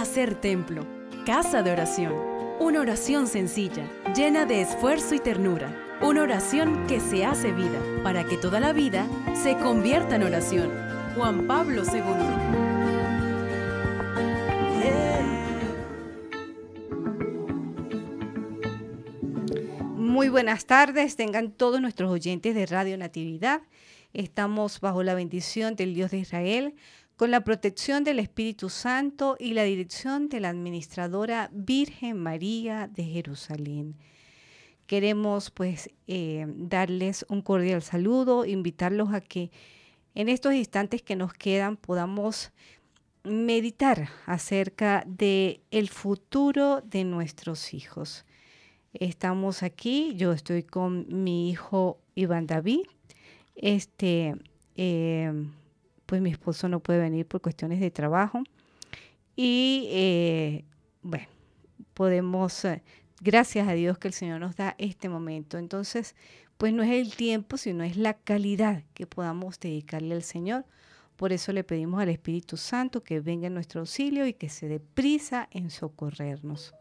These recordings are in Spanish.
Hacer templo, casa de oración. Una oración sencilla, llena de esfuerzo y ternura. Una oración que se hace vida, para que toda la vida se convierta en oración. Juan Pablo II. Muy buenas tardes, tengan todos nuestros oyentes de Radio Natividad. Estamos bajo la bendición del Dios de Israel con la protección del Espíritu Santo y la dirección de la Administradora Virgen María de Jerusalén. Queremos pues eh, darles un cordial saludo, invitarlos a que en estos instantes que nos quedan podamos meditar acerca de el futuro de nuestros hijos. Estamos aquí, yo estoy con mi hijo Iván David. Este eh, pues mi esposo no puede venir por cuestiones de trabajo. Y eh, bueno, podemos, eh, gracias a Dios que el Señor nos da este momento. Entonces, pues no es el tiempo, sino es la calidad que podamos dedicarle al Señor. Por eso le pedimos al Espíritu Santo que venga en nuestro auxilio y que se dé prisa en socorrernos.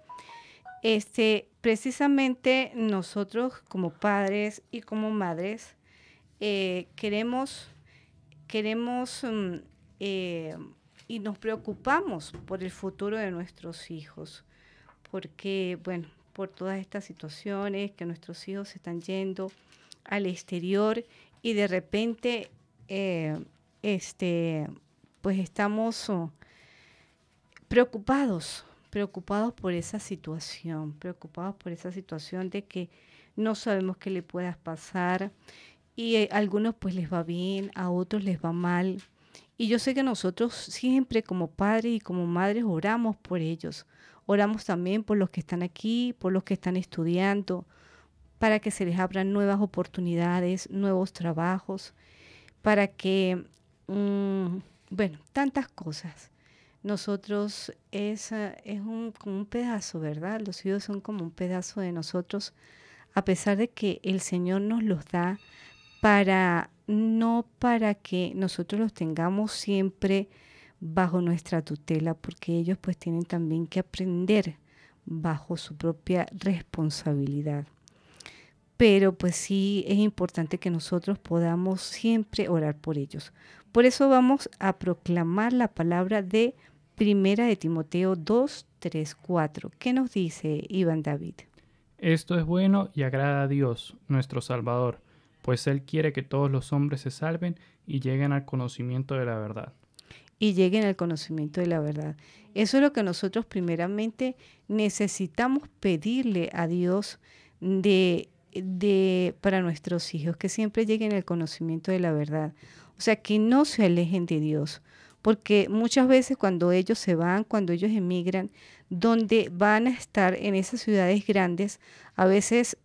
Este, precisamente nosotros como padres y como madres eh, queremos queremos mm, eh, y nos preocupamos por el futuro de nuestros hijos, porque, bueno, por todas estas situaciones que nuestros hijos se están yendo al exterior y de repente, eh, este, pues estamos oh, preocupados, preocupados por esa situación, preocupados por esa situación de que no sabemos qué le pueda pasar, y a eh, algunos pues les va bien, a otros les va mal. Y yo sé que nosotros siempre como padres y como madres oramos por ellos. Oramos también por los que están aquí, por los que están estudiando, para que se les abran nuevas oportunidades, nuevos trabajos, para que, mm, bueno, tantas cosas. Nosotros es, eh, es un, como un pedazo, ¿verdad? Los hijos son como un pedazo de nosotros, a pesar de que el Señor nos los da para no para que nosotros los tengamos siempre bajo nuestra tutela, porque ellos pues tienen también que aprender bajo su propia responsabilidad. Pero pues sí es importante que nosotros podamos siempre orar por ellos. Por eso vamos a proclamar la palabra de Primera de Timoteo 2, 3, 4. ¿Qué nos dice Iván David? Esto es bueno y agrada a Dios, nuestro Salvador pues Él quiere que todos los hombres se salven y lleguen al conocimiento de la verdad. Y lleguen al conocimiento de la verdad. Eso es lo que nosotros primeramente necesitamos pedirle a Dios de, de, para nuestros hijos, que siempre lleguen al conocimiento de la verdad. O sea, que no se alejen de Dios porque muchas veces cuando ellos se van, cuando ellos emigran, donde van a estar en esas ciudades grandes, a veces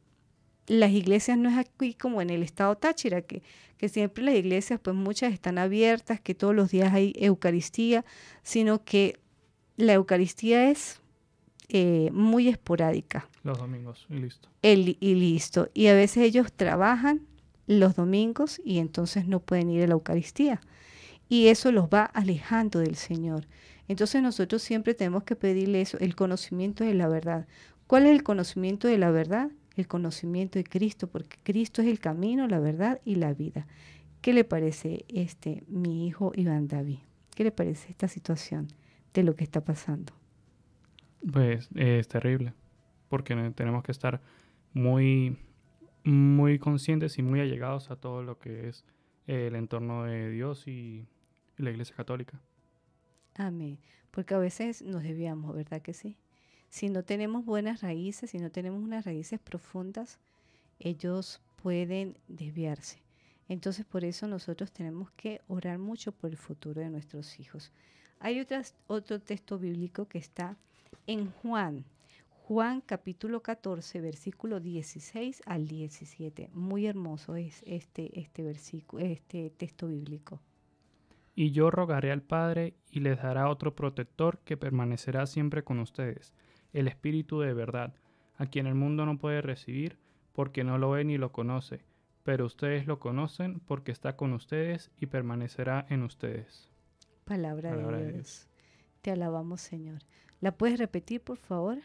las iglesias no es aquí como en el estado Táchira, que, que siempre las iglesias, pues muchas están abiertas, que todos los días hay Eucaristía, sino que la Eucaristía es eh, muy esporádica. Los domingos y listo. y listo. Y a veces ellos trabajan los domingos y entonces no pueden ir a la Eucaristía. Y eso los va alejando del Señor. Entonces nosotros siempre tenemos que pedirle eso, el conocimiento de la verdad. ¿Cuál es el conocimiento de la verdad? el conocimiento de Cristo, porque Cristo es el camino, la verdad y la vida. ¿Qué le parece este mi hijo Iván David? ¿Qué le parece esta situación de lo que está pasando? Pues es terrible, porque tenemos que estar muy, muy conscientes y muy allegados a todo lo que es el entorno de Dios y la Iglesia Católica. Amén, porque a veces nos desviamos, ¿verdad que sí? si no tenemos buenas raíces, si no tenemos unas raíces profundas, ellos pueden desviarse. Entonces por eso nosotros tenemos que orar mucho por el futuro de nuestros hijos. Hay otro texto bíblico que está en Juan, Juan capítulo 14, versículo 16 al 17. Muy hermoso es este, este, este texto bíblico. Y yo rogaré al Padre y les dará otro protector que permanecerá siempre con ustedes el Espíritu de verdad, a quien el mundo no puede recibir porque no lo ve ni lo conoce, pero ustedes lo conocen porque está con ustedes y permanecerá en ustedes. Palabra, de Dios. Te alabamos, Señor. ¿La puedes repetir, por favor?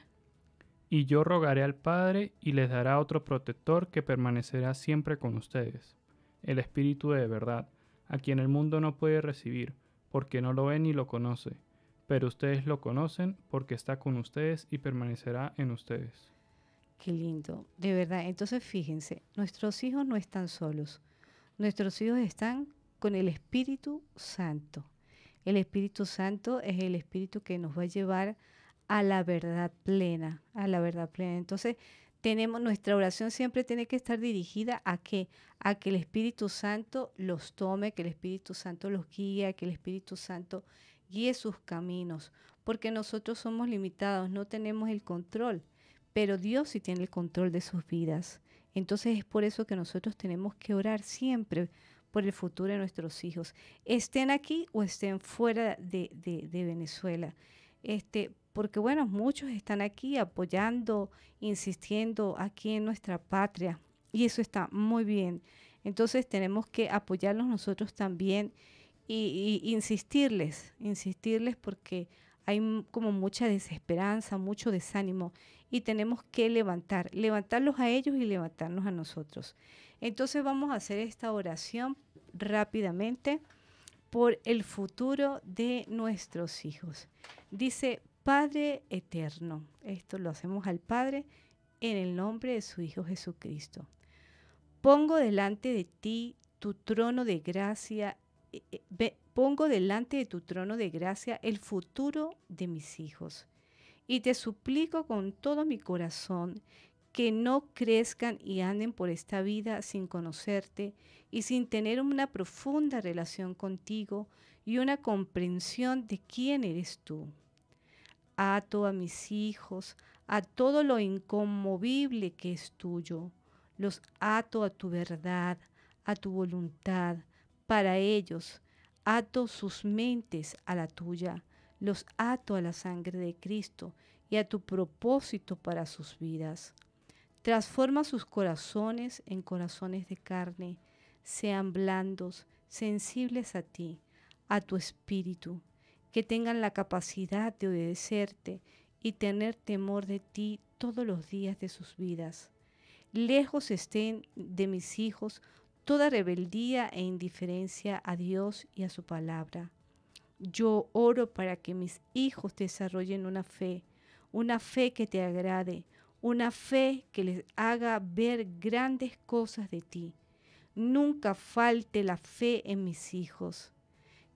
Y yo rogaré al Padre y les dará otro protector que permanecerá siempre con ustedes, el Espíritu de verdad, a quien el mundo no puede recibir, porque no lo ve ni lo conoce, pero ustedes lo conocen porque está con ustedes y permanecerá en ustedes. Qué lindo, de verdad. Entonces fíjense, nuestros hijos no están solos, nuestros hijos están con el Espíritu Santo. El Espíritu Santo es el Espíritu que nos va a llevar a la verdad plena, a la verdad plena. Entonces, tenemos, nuestra oración siempre tiene que estar dirigida a qué? A que el Espíritu Santo los tome, que el Espíritu Santo los guíe, que el Espíritu Santo guíe sus caminos, porque nosotros somos limitados, no tenemos el control, pero Dios sí tiene el control de sus vidas. Entonces es por eso que nosotros tenemos que orar siempre por el futuro de nuestros hijos, estén aquí o estén fuera de, Venezuela. Este, porque bueno, muchos están aquí apoyando, insistiendo aquí en nuestra patria, y eso está muy bien. Entonces tenemos que apoyarlos nosotros también y, insistirles, insistirles porque hay como mucha desesperanza, mucho desánimo y tenemos que levantar, levantarlos a ellos y levantarnos a nosotros. Entonces vamos a hacer esta oración rápidamente por el futuro de nuestros hijos. Dice, Padre eterno, esto lo hacemos al Padre en el nombre de su Hijo Jesucristo. Pongo delante de ti tu trono de gracia eh, eh, pongo delante de tu trono de gracia el futuro de mis hijos. Y te suplico con todo mi corazón que no crezcan y anden por esta vida sin conocerte y sin tener una profunda relación contigo y una comprensión de quién eres tú. Ato a mis hijos, a todo lo inconmovible que es tuyo. Los ato a tu verdad, a tu voluntad, para ellos. Ato sus mentes a la tuya, los ato a la sangre de Cristo y a tu propósito para sus vidas. Transforma sus corazones en corazones de carne, sean blandos, sensibles a ti, a tu espíritu, que tengan la capacidad de obedecerte y tener temor de ti todos los días de sus vidas. Lejos estén de mis hijos toda rebeldía e indiferencia a Dios y a su palabra. Yo oro para que mis hijos desarrollen una fe, una fe que te agrade, una fe que les haga ver grandes cosas de ti. Nunca falte la fe en mis hijos.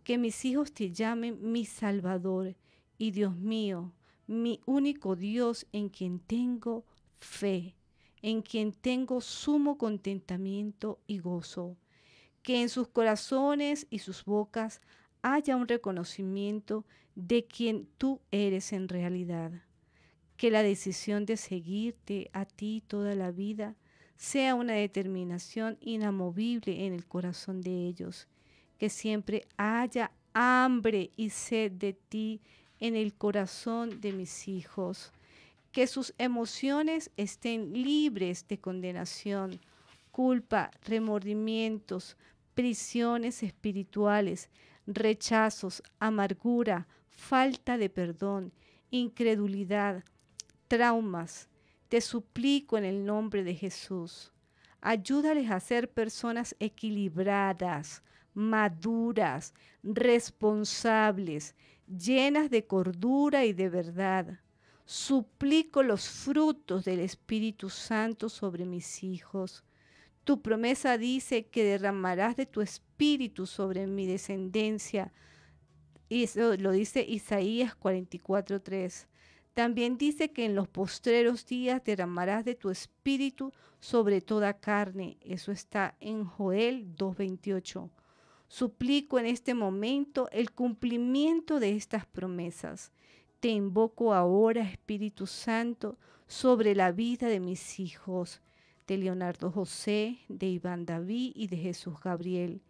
Que mis hijos te llamen mi Salvador y Dios mío, mi único Dios en quien tengo fe en quien tengo sumo contentamiento y gozo, que en sus corazones y sus bocas haya un reconocimiento de quien tú eres en realidad, que la decisión de seguirte a ti toda la vida sea una determinación inamovible en el corazón de ellos, que siempre haya hambre y sed de ti en el corazón de mis hijos que sus emociones estén libres de condenación, culpa, remordimientos, prisiones espirituales, rechazos, amargura, falta de perdón, incredulidad, traumas. Te suplico en el nombre de Jesús. Ayúdales a ser personas equilibradas, maduras, responsables, llenas de cordura y de verdad suplico los frutos del Espíritu Santo sobre mis hijos. Tu promesa dice que derramarás de tu espíritu sobre mi descendencia. Y eso lo dice Isaías 44:3. También dice que en los postreros días derramarás de tu espíritu sobre toda carne. Eso está en Joel 2:28. Suplico en este momento el cumplimiento de estas promesas te invoco ahora, Espíritu Santo, sobre la vida de mis hijos, de Leonardo José, de Iván David y de Jesús Gabriel.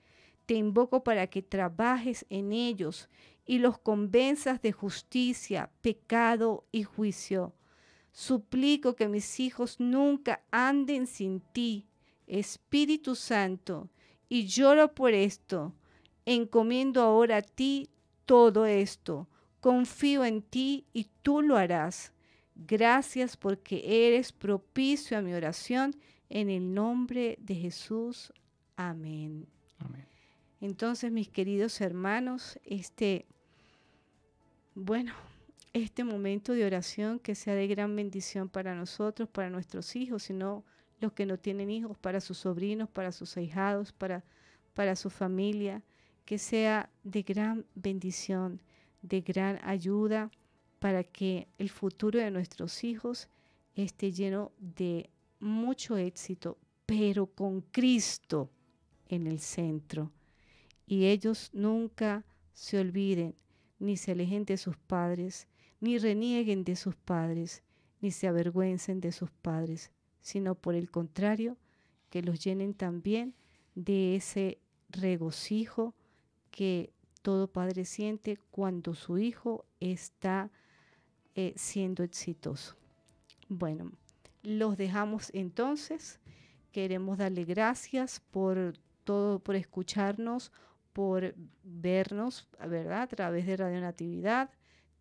Te invoco para que trabajes en ellos y los convenzas de justicia, pecado y juicio. Suplico que mis hijos nunca anden sin ti, Espíritu Santo, y lloro por esto. Encomiendo ahora a ti todo esto Confío en ti y tú lo harás. Gracias porque eres propicio a mi oración. En el nombre de Jesús. Amén. Entonces, mis queridos hermanos, este, bueno, este momento de oración que sea de gran bendición para nosotros, para nuestros hijos, sino los que no tienen hijos, para sus sobrinos, para sus ahijados, para, para su familia, que sea de gran bendición de gran ayuda para que el futuro de nuestros hijos esté lleno de mucho éxito, pero con Cristo en el centro. Y ellos nunca se olviden, ni se alejen de sus padres, ni renieguen de sus padres, ni se avergüencen de sus padres, sino por el contrario, que los llenen también de ese regocijo que todo padre siente cuando su hijo está eh, siendo exitoso. Bueno, los dejamos entonces. Queremos darle gracias por todo, por escucharnos, por vernos, ¿verdad? A través de Radio Natividad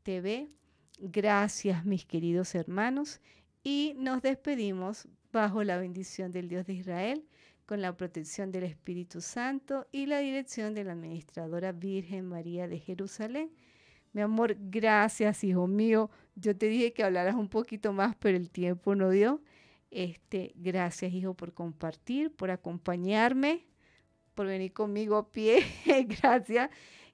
TV. Gracias, mis queridos hermanos. Y nos despedimos bajo la bendición del Dios de Israel con la protección del Espíritu Santo y la dirección de la Administradora Virgen María de Jerusalén. Mi amor, gracias, hijo mío. Yo te dije que hablaras un poquito más, pero el tiempo no dio. Este, gracias, hijo, por compartir, por acompañarme, por venir conmigo a pie. gracias.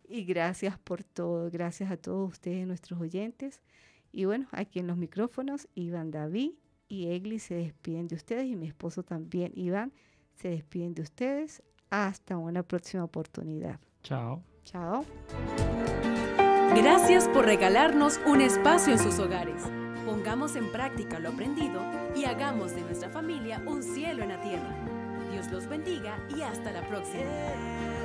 Y gracias por todo. Gracias a todos ustedes, nuestros oyentes. Y bueno, aquí en los micrófonos, Iván David y Egli se despiden de ustedes y mi esposo también, Iván se despiden de ustedes. Hasta una próxima oportunidad. Chao. Chao. Gracias por regalarnos un espacio en sus hogares. Pongamos en práctica lo aprendido y hagamos de nuestra familia un cielo en la tierra. Dios los bendiga y hasta la próxima.